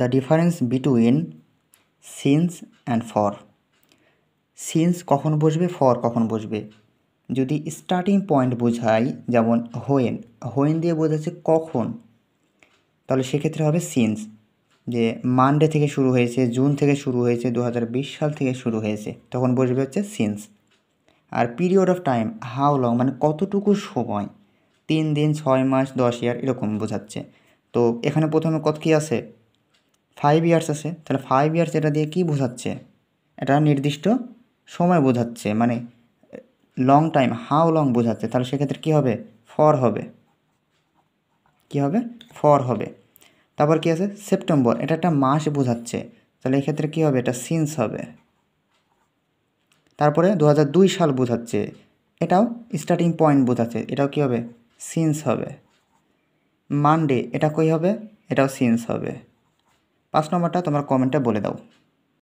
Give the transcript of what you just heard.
the difference between since and for since কখন বসবে for কখন বসবে যদি স্টার্টিং পয়েন্ট বোঝাই যেমন হোয়েন হোয়েন দিয়ে বোঝাচ্ছে কখন তাহলে সেক্ষেত্রে হবে সিন্স যে মানডে থেকে শুরু হয়েছে জুন থেকে শুরু হয়েছে দু সাল থেকে শুরু হয়েছে তখন বসবে হচ্ছে সিন্স আর period of time how long মানে কতটুকু সময় তিন দিন ছয় মাস দশ ইয়ার এরকম বোঝাচ্ছে তো এখানে প্রথমে কত কী আছে ফাইভ ইয়ার্স আছে তাহলে ফাইভ ইয়ার্স এটা দিয়ে কি বোঝাচ্ছে এটা নির্দিষ্ট সময় বোঝাচ্ছে মানে লং টাইম হাউ লং বোঝাচ্ছে তাহলে সেক্ষেত্রে কী হবে ফর হবে কি হবে ফর হবে তারপর কি আছে সেপ্টেম্বর এটা একটা মাস বোঝাচ্ছে তাহলে এক্ষেত্রে কী হবে এটা সিন্স হবে তারপরে দু সাল বোঝাচ্ছে এটাও স্টার্টিং পয়েন্ট বোঝাচ্ছে এটাও কী হবে সিন্স হবে মানডে এটা কই হবে এটাও সিন্স হবে পাঁচ নম্বরটা তোমার কমেন্টে বলে দাও